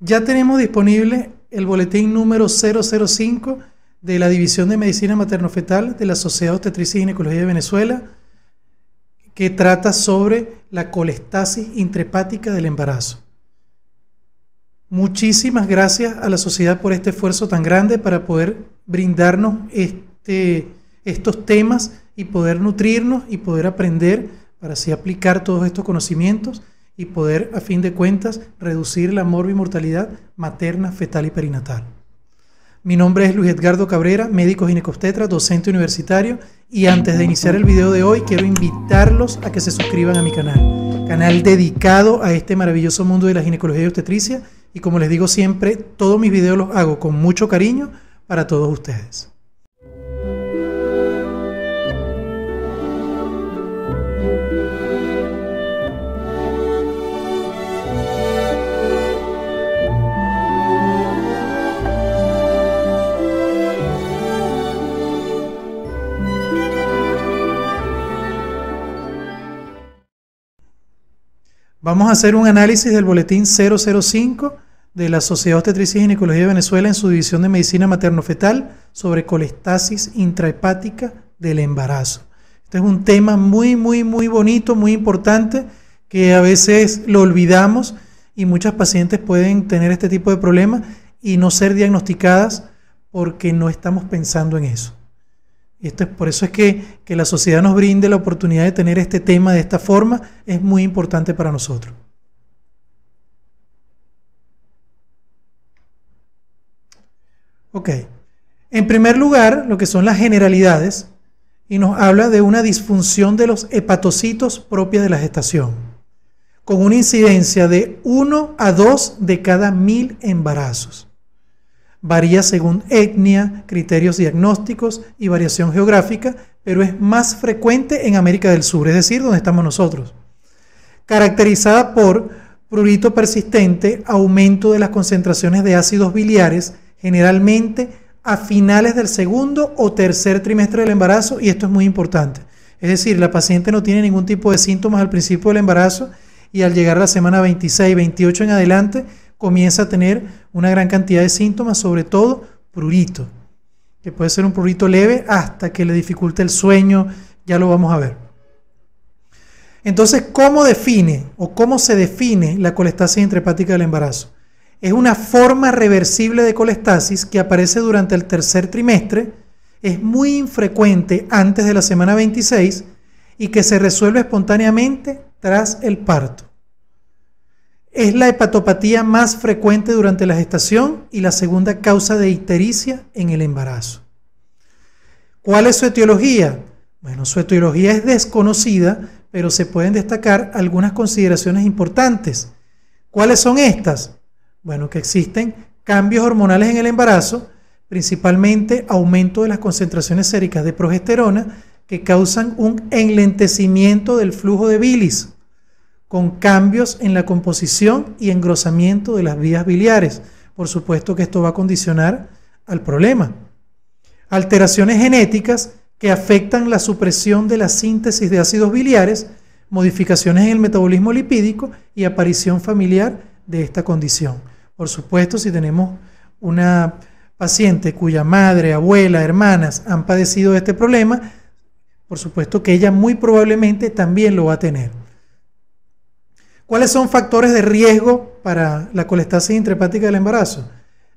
Ya tenemos disponible el boletín número 005 de la División de Medicina Materno-Fetal de la Sociedad Obstetricia y Ginecología de Venezuela, que trata sobre la colestasis intrepática del embarazo. Muchísimas gracias a la sociedad por este esfuerzo tan grande para poder brindarnos este, estos temas y poder nutrirnos y poder aprender para así aplicar todos estos conocimientos y poder, a fin de cuentas, reducir la morbimortalidad materna, fetal y perinatal. Mi nombre es Luis Edgardo Cabrera, médico ginecostetra, docente universitario, y antes de iniciar el video de hoy quiero invitarlos a que se suscriban a mi canal, canal dedicado a este maravilloso mundo de la ginecología y obstetricia, y como les digo siempre, todos mis videos los hago con mucho cariño para todos ustedes. Vamos a hacer un análisis del boletín 005 de la Sociedad Obstetricia y Ginecología de Venezuela en su división de medicina materno-fetal sobre colestasis intrahepática del embarazo. Este es un tema muy, muy, muy bonito, muy importante, que a veces lo olvidamos y muchas pacientes pueden tener este tipo de problemas y no ser diagnosticadas porque no estamos pensando en eso. Esto es, por eso es que, la sociedad nos brinde la oportunidad de tener este tema de esta forma, es muy importante para nosotros. Ok. En primer lugar, lo que son las generalidades, y nos habla de una disfunción de los hepatocitos propias de la gestación, con una incidencia de 1 a 2 de cada mil embarazos varía según etnia, criterios diagnósticos y variación geográfica, pero es más frecuente en América del Sur, es decir, donde estamos nosotros. Caracterizada por prurito persistente, aumento de las concentraciones de ácidos biliares, generalmente a finales del segundo o tercer trimestre del embarazo, y esto es muy importante. Es decir, la paciente no tiene ningún tipo de síntomas al principio del embarazo y al llegar a la semana 26, 28 en adelante, comienza a tener una gran cantidad de síntomas, sobre todo prurito, que puede ser un prurito leve hasta que le dificulte el sueño, ya lo vamos a ver. Entonces, ¿cómo define o cómo se define la colestasis intrahepática del embarazo? Es una forma reversible de colestasis que aparece durante el tercer trimestre, es muy infrecuente antes de la semana 26 y que se resuelve espontáneamente tras el parto. Es la hepatopatía más frecuente durante la gestación y la segunda causa de ictericia en el embarazo. ¿Cuál es su etiología? Bueno, su etiología es desconocida, pero se pueden destacar algunas consideraciones importantes. ¿Cuáles son estas? Bueno, que existen cambios hormonales en el embarazo, principalmente aumento de las concentraciones séricas de progesterona que causan un enlentecimiento del flujo de bilis, con cambios en la composición y engrosamiento de las vías biliares. Por supuesto que esto va a condicionar al problema. Alteraciones genéticas que afectan la supresión de la síntesis de ácidos biliares, modificaciones en el metabolismo lipídico y aparición familiar de esta condición. Por supuesto, si tenemos una paciente cuya madre, abuela, hermanas han padecido este problema, por supuesto que ella muy probablemente también lo va a tener. ¿Cuáles son factores de riesgo para la colestasis intrahepática del embarazo?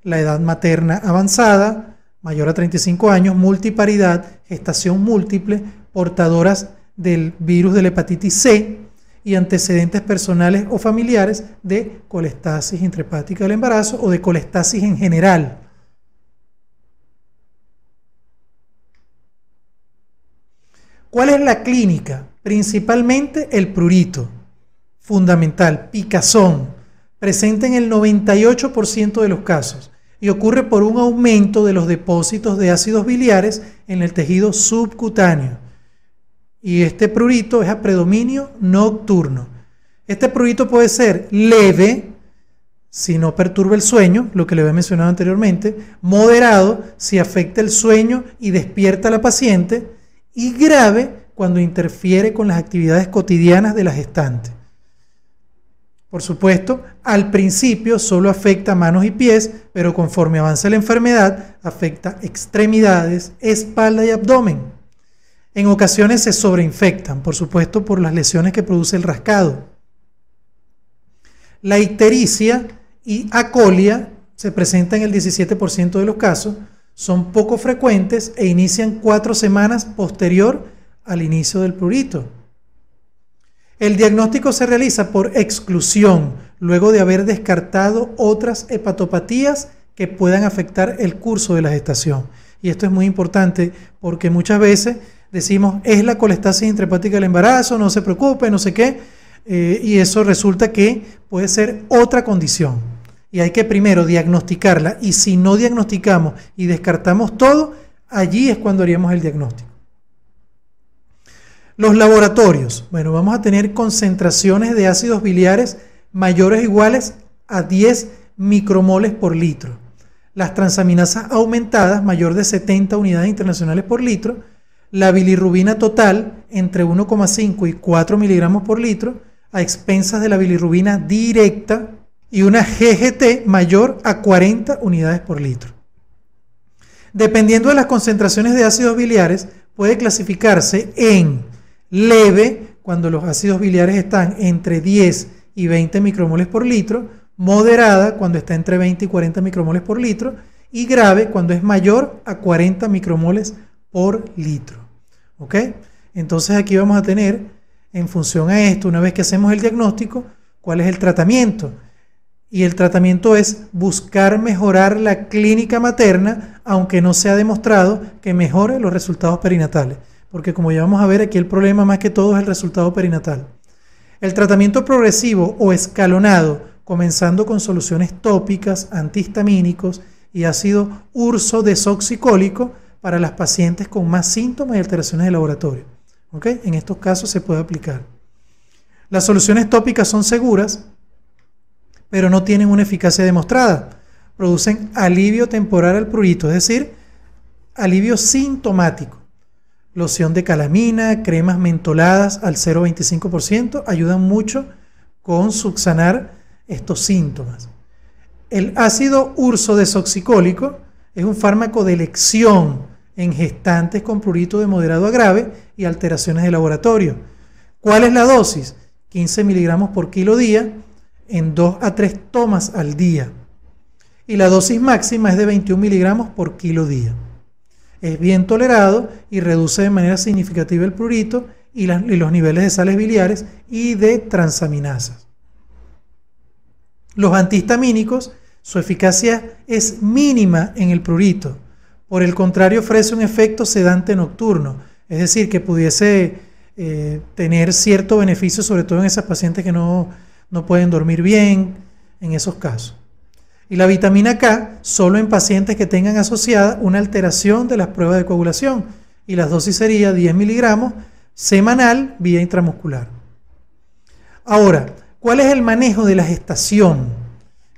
La edad materna avanzada, mayor a 35 años, multiparidad, gestación múltiple, portadoras del virus de la hepatitis C y antecedentes personales o familiares de colestasis intrahepática del embarazo o de colestasis en general. ¿Cuál es la clínica? Principalmente el prurito fundamental, picazón, presente en el 98% de los casos y ocurre por un aumento de los depósitos de ácidos biliares en el tejido subcutáneo. Y este prurito es a predominio nocturno. Este prurito puede ser leve si no perturba el sueño, lo que le había mencionado anteriormente, moderado si afecta el sueño y despierta a la paciente, y grave cuando interfiere con las actividades cotidianas de la gestante. Por supuesto, al principio solo afecta manos y pies, pero conforme avanza la enfermedad, afecta extremidades, espalda y abdomen. En ocasiones se sobreinfectan, por supuesto, por las lesiones que produce el rascado. La ictericia y acolia se presentan en el 17% de los casos, son poco frecuentes e inician cuatro semanas posterior al inicio del prurito. El diagnóstico se realiza por exclusión, luego de haber descartado otras hepatopatías que puedan afectar el curso de la gestación. Y esto es muy importante porque muchas veces decimos, es la colestasis intrahepática del embarazo, no se preocupe, no sé qué, eh, y eso resulta que puede ser otra condición. Y hay que primero diagnosticarla, y si no diagnosticamos y descartamos todo, allí es cuando haríamos el diagnóstico. Los laboratorios. Bueno, vamos a tener concentraciones de ácidos biliares mayores o iguales a 10 micromoles por litro. Las transaminasas aumentadas mayor de 70 unidades internacionales por litro. La bilirrubina total entre 1,5 y 4 miligramos por litro a expensas de la bilirrubina directa y una GGT mayor a 40 unidades por litro. Dependiendo de las concentraciones de ácidos biliares, puede clasificarse en leve, cuando los ácidos biliares están entre 10 y 20 micromoles por litro, moderada cuando está entre 20 y 40 micromoles por litro y grave cuando es mayor a 40 micromoles por litro. Entonces aquí vamos a tener, en función a esto, una vez que hacemos el diagnóstico, cuál es el tratamiento. Y el tratamiento es buscar mejorar la clínica materna, aunque no se ha demostrado que mejore los resultados perinatales porque como ya vamos a ver, aquí el problema más que todo es el resultado perinatal. El tratamiento progresivo o escalonado, comenzando con soluciones tópicas, antihistamínicos y ácido urso desoxicólico para las pacientes con más síntomas y alteraciones de laboratorio. En estos casos se puede aplicar. Las soluciones tópicas son seguras, pero no tienen una eficacia demostrada. Producen alivio temporal al prurito, es decir, alivio sintomático loción de calamina, cremas mentoladas al 0,25%, ayudan mucho con subsanar estos síntomas. El ácido urso desoxicólico es un fármaco de elección en gestantes con prurito de moderado a grave y alteraciones de laboratorio. ¿Cuál es la dosis? 15 miligramos por kilo día en 2 a 3 tomas al día. Y la dosis máxima es de 21 miligramos por kilo día es bien tolerado y reduce de manera significativa el prurito y, los niveles de sales biliares y de transaminasas. Los antihistamínicos, su eficacia es mínima en el prurito. Por el contrario, ofrece un efecto sedante nocturno, es decir, que pudiese eh, tener cierto beneficio, sobre todo en esas pacientes que no pueden dormir bien, en esos casos. Y la vitamina K solo en pacientes que tengan asociada una alteración de las pruebas de coagulación. Y las dosis sería 10 miligramos semanal vía intramuscular. Ahora, ¿cuál es el manejo de la gestación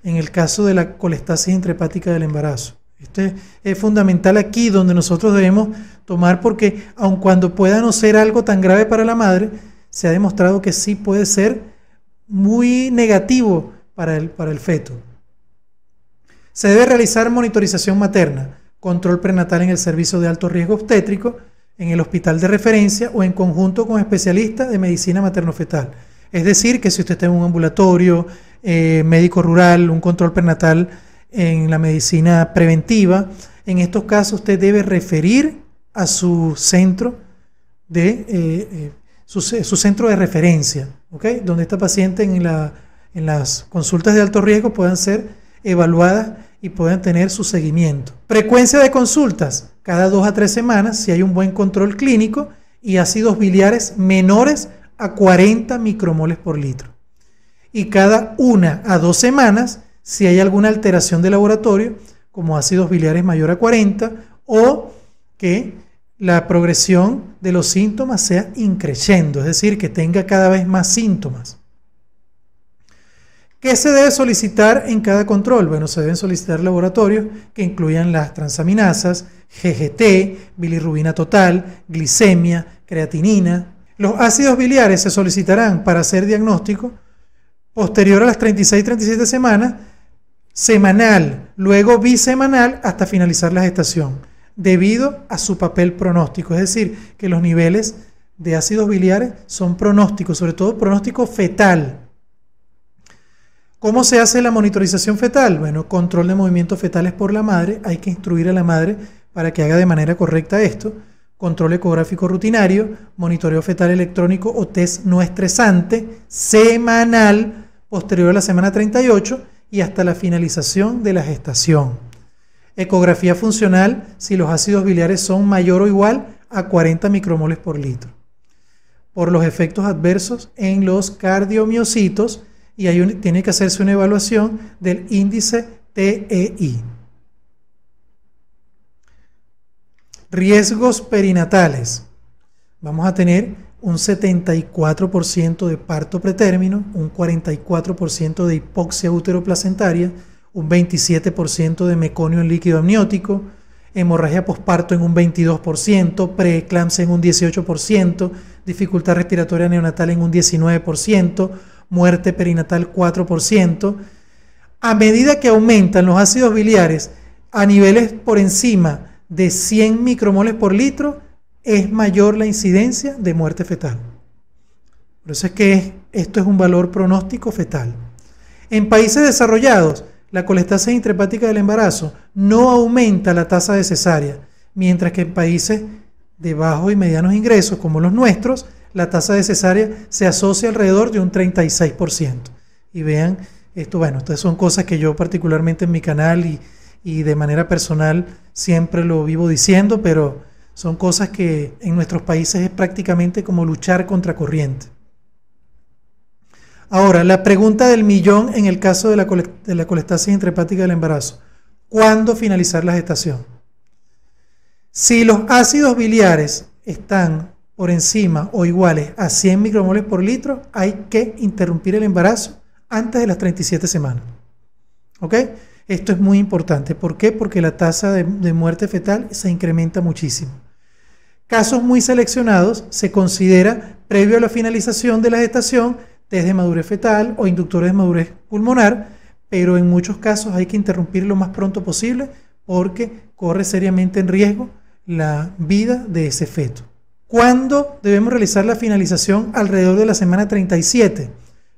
en el caso de la colestasis intrahepática del embarazo? Este es fundamental aquí donde nosotros debemos tomar porque aun cuando pueda no ser algo tan grave para la madre, se ha demostrado que sí puede ser muy negativo para el, para el feto. Se debe realizar monitorización materna, control prenatal en el servicio de alto riesgo obstétrico, en el hospital de referencia o en conjunto con especialistas de medicina materno-fetal. Es decir, que si usted está en un ambulatorio, eh, médico rural, un control prenatal en la medicina preventiva, en estos casos usted debe referir a su centro de, eh, eh, su, centro de referencia, donde esta paciente en, la, en las consultas de alto riesgo puedan ser evaluadas y puedan tener su seguimiento. Frecuencia de consultas, cada dos a tres semanas, si hay un buen control clínico y ácidos biliares menores a 40 micromoles por litro. Y cada una a dos semanas, si hay alguna alteración de laboratorio, como ácidos biliares mayor a 40, o que la progresión de los síntomas sea increciendo, es decir, que tenga cada vez más síntomas. ¿Qué se debe solicitar en cada control? Bueno, se deben solicitar laboratorios que incluyan las transaminasas, GGT, bilirrubina total, glicemia, creatinina. Los ácidos biliares se solicitarán para hacer diagnóstico posterior a las 36 37 semanas, semanal, luego bisemanal hasta finalizar la gestación, debido a su papel pronóstico, es decir, que los niveles de ácidos biliares son pronósticos, sobre todo pronóstico fetal. ¿Cómo se hace la monitorización fetal? Bueno, control de movimientos fetales por la madre. Hay que instruir a la madre para que haga de manera correcta esto. Control ecográfico rutinario, monitoreo fetal electrónico o test no estresante, semanal, posterior a la semana 38 y hasta la finalización de la gestación. Ecografía funcional si los ácidos biliares son mayor o igual a 40 micromoles por litro. Por los efectos adversos en los cardiomiocitos, y hay tiene que hacerse una evaluación del índice TEI. Riesgos perinatales. Vamos a tener un 74% de parto pretérmino, un 44% de hipoxia uteroplacentaria, un 27% de meconio en líquido amniótico, hemorragia posparto en un 22%, preeclampsia en un 18%, dificultad respiratoria neonatal en un 19%, muerte perinatal 4%. A medida que aumentan los ácidos biliares a niveles por encima de 100 micromoles por litro, es mayor la incidencia de muerte fetal. Entonces, es que esto es un valor pronóstico fetal. En países desarrollados, la colestasis intrepática del embarazo no aumenta la tasa de cesárea, mientras que en países de bajos y medianos ingresos, como los nuestros, la tasa de cesárea se asocia alrededor de un 36%. Y vean, esto, bueno, estas son cosas que yo particularmente en mi canal y, de manera personal siempre lo vivo diciendo, pero son cosas que en nuestros países es prácticamente como luchar contra corriente. Ahora, la pregunta del millón en el caso de la, de la colestasis intrahepática del embarazo. ¿Cuándo finalizar la gestación? Si los ácidos biliares están por encima o iguales a 100 micromoles por litro, hay que interrumpir el embarazo antes de las 37 semanas. ¿Ok? Esto es muy importante. ¿Por qué? Porque la tasa de, muerte fetal se incrementa muchísimo. Casos muy seleccionados se considera previo a la finalización de la gestación desde madurez fetal o inductores de madurez pulmonar, pero en muchos casos hay que interrumpir lo más pronto posible porque corre seriamente en riesgo la vida de ese feto. ¿Cuándo debemos realizar la finalización? Alrededor de la semana 37,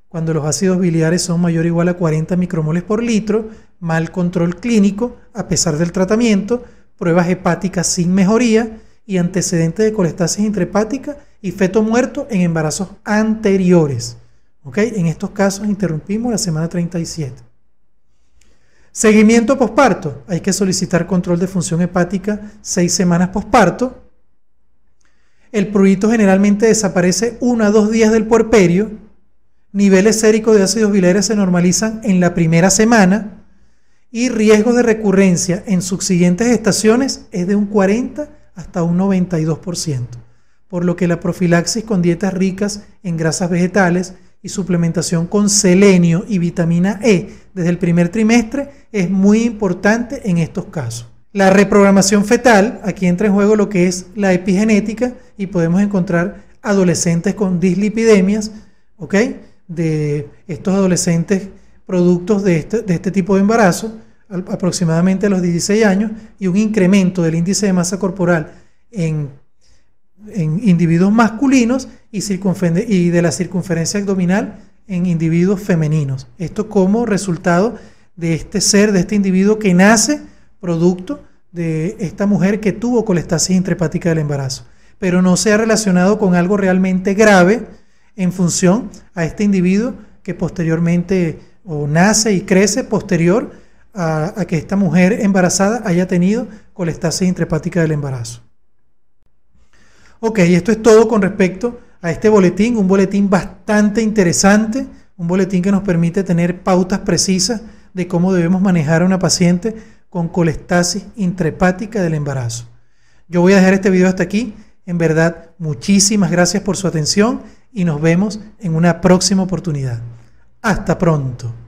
cuando los ácidos biliares son mayor o igual a 40 micromoles por litro, mal control clínico a pesar del tratamiento, pruebas hepáticas sin mejoría y antecedentes de colestasis intrahepática y feto muerto en embarazos anteriores. ¿OK? En estos casos interrumpimos la semana 37. Seguimiento posparto. Hay que solicitar control de función hepática seis semanas posparto el prurito generalmente desaparece uno a dos días del puerperio, niveles séricos de ácidos biliares se normalizan en la primera semana y riesgo de recurrencia en subsiguientes estaciones es de un 40 hasta un 92%, por lo que la profilaxis con dietas ricas en grasas vegetales y suplementación con selenio y vitamina E desde el primer trimestre es muy importante en estos casos. La reprogramación fetal, aquí entra en juego lo que es la epigenética y podemos encontrar adolescentes con dislipidemias, ¿ok? De estos adolescentes productos de este, este tipo de embarazo, aproximadamente a los 16 años, y un incremento del índice de masa corporal en, individuos masculinos y, y de la circunferencia abdominal en individuos femeninos. Esto como resultado de este ser, de este individuo que nace producto de esta mujer que tuvo colestasis intrahepática del embarazo, pero no se ha relacionado con algo realmente grave en función a este individuo que posteriormente o nace y crece posterior a, que esta mujer embarazada haya tenido colestasis intrahepática del embarazo. Ok, esto es todo con respecto a este boletín, un boletín bastante interesante, un boletín que nos permite tener pautas precisas de cómo debemos manejar a una paciente con colestasis intrepática del embarazo. Yo voy a dejar este video hasta aquí. En verdad, muchísimas gracias por su atención y nos vemos en una próxima oportunidad. Hasta pronto.